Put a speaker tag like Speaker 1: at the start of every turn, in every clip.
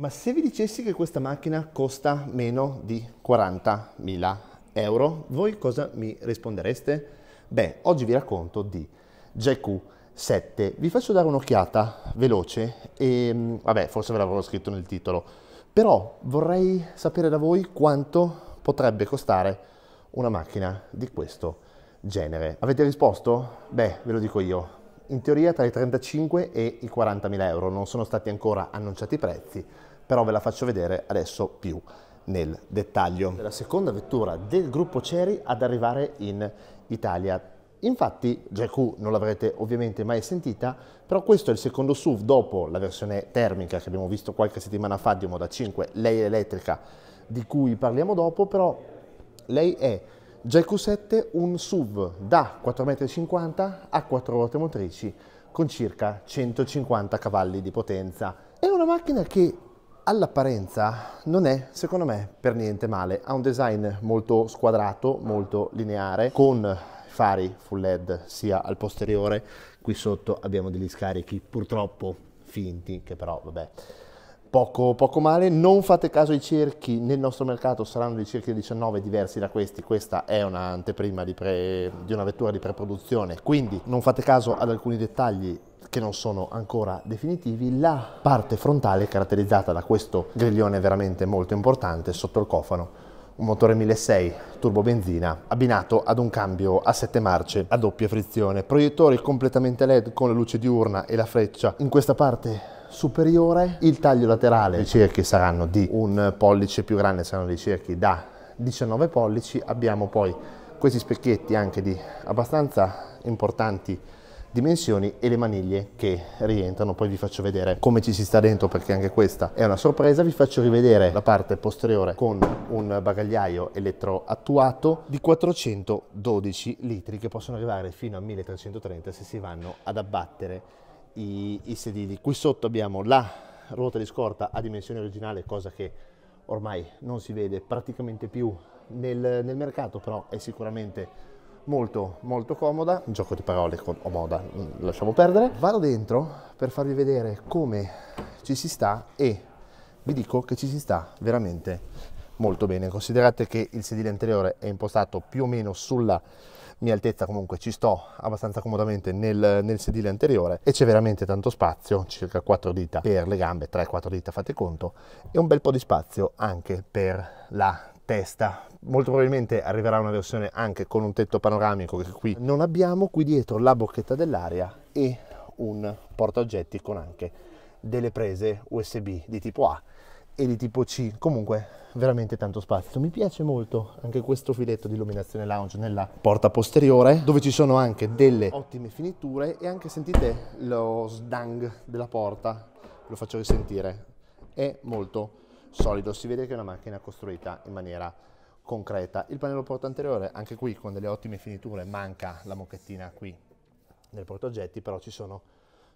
Speaker 1: Ma se vi dicessi che questa macchina costa meno di 40.000 euro, voi cosa mi rispondereste? Beh, oggi vi racconto di jq 7 Vi faccio dare un'occhiata veloce e mm, vabbè, forse ve l'avrò scritto nel titolo, però vorrei sapere da voi quanto potrebbe costare una macchina di questo genere. Avete risposto? Beh, ve lo dico io. In teoria tra i 35 e i 40.000 euro, non sono stati ancora annunciati i prezzi, però ve la faccio vedere adesso più nel dettaglio. La seconda vettura del gruppo Ceri ad arrivare in Italia. Infatti GQ non l'avrete ovviamente mai sentita, però questo è il secondo SUV dopo la versione termica che abbiamo visto qualche settimana fa di Moda 5, lei è elettrica, di cui parliamo dopo, però lei è GQ7 un SUV da 4,50 m a 4 ruote motrici con circa 150 cavalli di potenza. È una macchina che all'apparenza non è secondo me per niente male ha un design molto squadrato molto lineare con fari full led sia al posteriore qui sotto abbiamo degli scarichi purtroppo finti che però vabbè Poco, poco, male. Non fate caso ai cerchi, nel nostro mercato saranno dei cerchi 19 diversi da questi, questa è un'anteprima di, di una vettura di preproduzione, quindi non fate caso ad alcuni dettagli che non sono ancora definitivi, la parte frontale caratterizzata da questo griglione veramente molto importante sotto il cofano un motore 1.6 turbo benzina abbinato ad un cambio a 7 marce a doppia frizione, proiettori completamente LED con la luce diurna e la freccia in questa parte superiore, il taglio laterale, i cerchi saranno di un pollice più grande, saranno dei cerchi da 19 pollici, abbiamo poi questi specchietti anche di abbastanza importanti dimensioni e le maniglie che rientrano poi vi faccio vedere come ci si sta dentro perché anche questa è una sorpresa vi faccio rivedere la parte posteriore con un bagagliaio elettroattuato di 412 litri che possono arrivare fino a 1330 se si vanno ad abbattere i, i sedili. Qui sotto abbiamo la ruota di scorta a dimensione originale, cosa che ormai non si vede praticamente più nel, nel mercato, però è sicuramente molto molto comoda, un gioco di parole con moda, mm, lasciamo perdere. Vado dentro per farvi vedere come ci si sta e vi dico che ci si sta veramente molto bene. Considerate che il sedile anteriore è impostato più o meno sulla mia altezza comunque ci sto abbastanza comodamente nel, nel sedile anteriore e c'è veramente tanto spazio, circa 4 dita per le gambe, 3-4 dita fate conto, e un bel po' di spazio anche per la testa. Molto probabilmente arriverà una versione anche con un tetto panoramico che qui non abbiamo, qui dietro la bocchetta dell'aria e un portaoggetti con anche delle prese USB di tipo A e di tipo C. Comunque, veramente tanto spazio. Mi piace molto anche questo filetto di illuminazione lounge nella porta posteriore, dove ci sono anche delle ottime finiture e anche sentite lo sdang della porta, lo faccio risentire. È molto solido, si vede che è una macchina costruita in maniera concreta. Il pannello porta anteriore, anche qui con delle ottime finiture, manca la mochettina qui nel portoggetti, però ci sono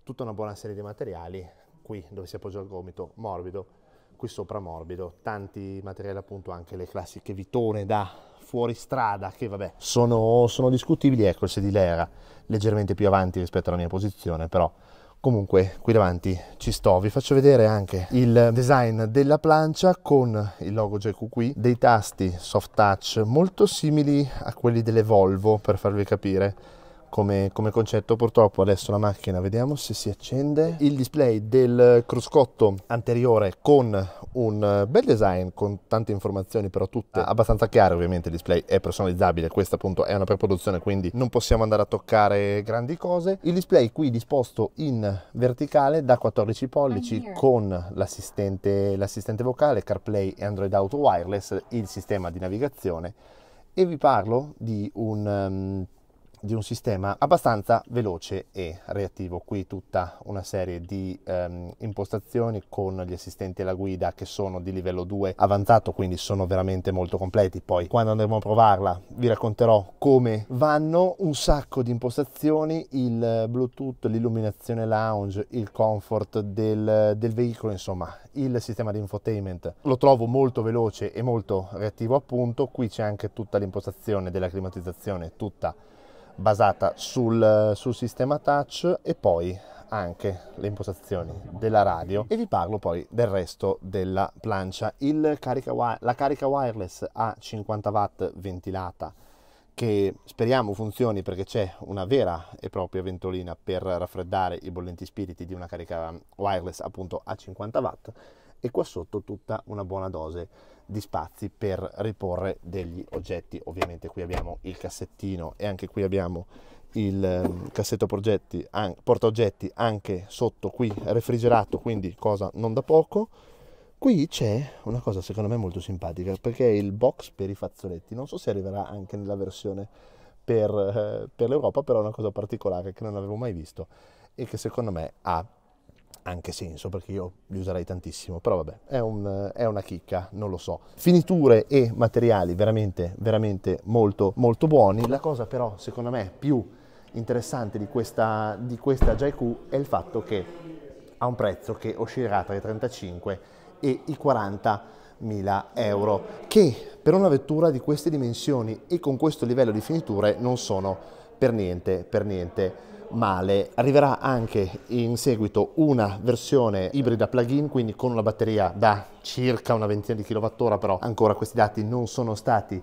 Speaker 1: tutta una buona serie di materiali qui dove si appoggia il gomito morbido qui sopra morbido, tanti materiali appunto anche le classiche vitone da fuoristrada che vabbè sono, sono discutibili, ecco il sedile era leggermente più avanti rispetto alla mia posizione però comunque qui davanti ci sto vi faccio vedere anche il design della plancia con il logo JQ qui dei tasti soft touch molto simili a quelli delle Volvo per farvi capire come, come, concetto. Purtroppo adesso la macchina, vediamo se si accende. Il display del cruscotto anteriore con un eh, bel design, con tante informazioni però tutte abbastanza chiare, ovviamente il display è personalizzabile, questa appunto è una preproduzione quindi non possiamo andare a toccare grandi cose. Il display qui disposto in verticale da 14 pollici con l'assistente, l'assistente vocale, CarPlay e Android Auto Wireless, il sistema di navigazione e vi parlo di un um, di un sistema abbastanza veloce e reattivo. Qui tutta una serie di ehm, impostazioni con gli assistenti alla guida che sono di livello 2 avanzato, quindi sono veramente molto completi. Poi quando andremo a provarla vi racconterò come vanno un sacco di impostazioni, il Bluetooth, l'illuminazione lounge, il comfort del, del veicolo, insomma il sistema di infotainment. Lo trovo molto veloce e molto reattivo appunto. Qui c'è anche tutta l'impostazione della climatizzazione, tutta basata sul, sul sistema touch e poi anche le impostazioni della radio e vi parlo poi del resto della plancia. Carica, la carica wireless a 50 watt ventilata che speriamo funzioni perché c'è una vera e propria ventolina per raffreddare i bollenti spiriti di una carica wireless appunto a 50 watt e qua sotto tutta una buona dose di spazi per riporre degli oggetti. Ovviamente qui abbiamo il cassettino e anche qui abbiamo il ehm, cassetto progetti, an- porta oggetti anche sotto qui refrigerato, quindi cosa non da poco. Qui c'è una cosa secondo me molto simpatica perché è il box per i fazzoletti, non so se arriverà anche nella versione per, eh, per l'Europa, però è una cosa particolare che non avevo mai visto e che secondo me ha anche senso perché io li userei tantissimo, però vabbè, è, un, è, una chicca, non lo so. Finiture e materiali veramente, veramente molto, molto buoni. La cosa però, secondo me, più interessante di questa, di questa JQ è il fatto che ha un prezzo che oscillerà tra i 35 e i 40 mila euro, che per una vettura di queste dimensioni e con questo livello di finiture non sono per niente, per niente male. Arriverà anche in seguito una versione ibrida plug-in, quindi con una batteria da circa una ventina di kWh, però ancora questi dati non sono stati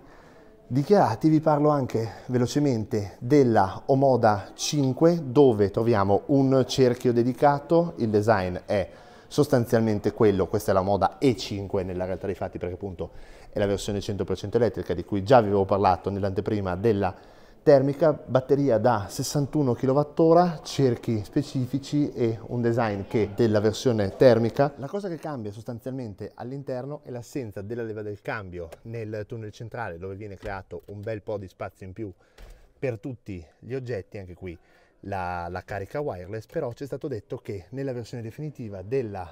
Speaker 1: dichiarati. Vi parlo anche velocemente della Omoda 5, dove troviamo un cerchio dedicato, il design è sostanzialmente quello, questa è la moda E5 nella realtà dei fatti perché appunto è la versione 100% elettrica di cui già vi avevo parlato nell'anteprima della termica, batteria da 61 kWh, cerchi specifici e un design che della versione termica. La cosa che cambia sostanzialmente all'interno è l'assenza della leva del cambio nel tunnel centrale dove viene creato un bel po' di spazio in più per tutti gli oggetti, anche qui la, la carica wireless, però ci è stato detto che nella versione definitiva della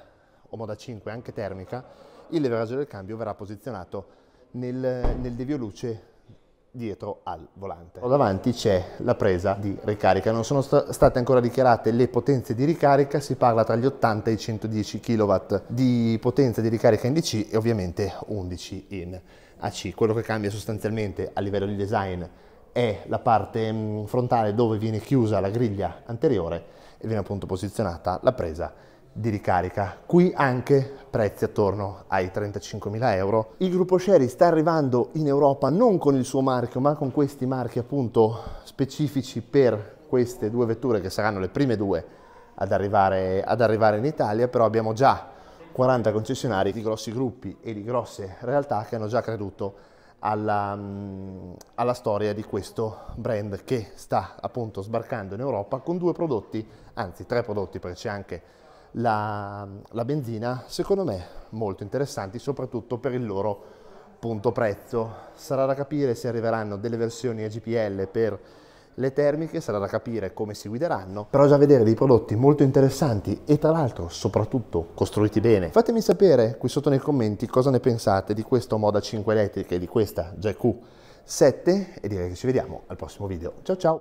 Speaker 1: Omoda 5 anche termica il leveraggio del cambio verrà posizionato nel, nel devio luce dietro al volante. Davanti c'è la presa di ricarica, non sono st state ancora dichiarate le potenze di ricarica, si parla tra gli 80 e i 110 kW di potenza di ricarica in DC e ovviamente 11 in AC. Quello che cambia sostanzialmente a livello di design è la parte mh, mm, frontale dove viene chiusa la griglia anteriore e viene appunto posizionata la presa di ricarica. Qui anche prezzi attorno ai 35.000 euro. Il gruppo Sherry sta arrivando in Europa non con il suo marchio ma con questi marchi appunto specifici per queste due vetture che saranno le prime due ad arrivare, ad arrivare in Italia, però abbiamo già 40 concessionari di grossi gruppi e di grosse realtà che hanno già creduto alla, mm, alla, storia di questo brand che sta appunto sbarcando in Europa con due prodotti, anzi tre prodotti perché c'è anche la, la benzina, secondo me molto interessanti, soprattutto per il loro punto prezzo. Sarà da capire se arriveranno delle versioni AGPL per le termiche, sarà da capire come si guideranno, però già vedere dei prodotti molto interessanti e tra l'altro soprattutto costruiti bene. Fatemi sapere qui sotto nei commenti cosa ne pensate di questo Moda 5 elettrica e di questa JQ7 e direi che ci vediamo al prossimo video. Ciao ciao!